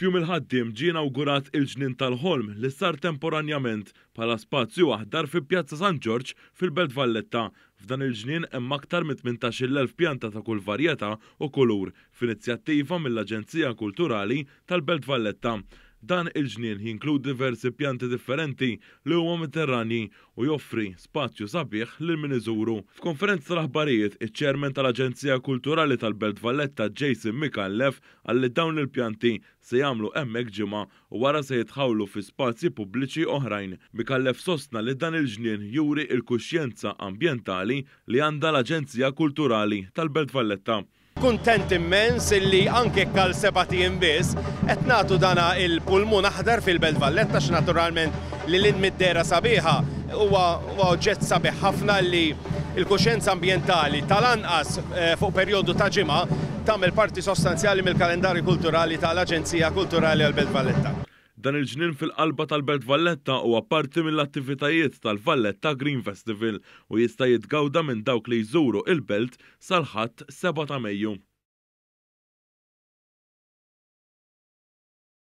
Fjum il-ħaddim ġi inawgurat il-ġnin tal-ħolm li sar temporanjament pala spazju aħdar fi Pjazza San Giorg fil-Belt Valletta. F'dan il-ġnien hemm aktar minn 18,000 pjanta ta' kull varjetà u kulur f'inizjattiva mill-Aġenzija Kulturali tal-Belt Valletta. Dan il-ġnien jinkludi diversi pjanti differenti li huma mediterrani u joffri spazju sabiħ lil min iżuru. F'konferenza tal-aħbarijiet, iċ-ċermen tal-Aġenzija Kulturali tal-Belt Valletta Jason Mikallef għalli dawn il-pjanti se jagħmlu hemmhekk ġimgħa u wara se jitħawlu fi spazji pubbliċi oħrajn. Mikallef sostna li dan il-ġnien juri il-kuxjenza ambjentali li għandha l-Aġenzija Kulturali tal-Belt Valletta kuntent immens illi anke kal sebatin biss qed nagħtu dana il-pulmun aħdar fil-Belt Valletta naturalment li l middera sabiħa huwa oġġett sabiħ ħafna li il-kuxenza ambientali tal-anqas eh, fuq perjodu ta' ġimgħa tagħmel parti sostanzjali mill-kalendarju kulturali tal-Aġenzija Kulturali għal-Belt Valletta. Dan il-ġnien fil-qalba tal-Belt Valletta huwa parti mill-attivitajiet tal-Valletta Green Festival u jista' jitgawda minn dawk li jżuru il-belt sal-ħadd 7 ta' Mejju.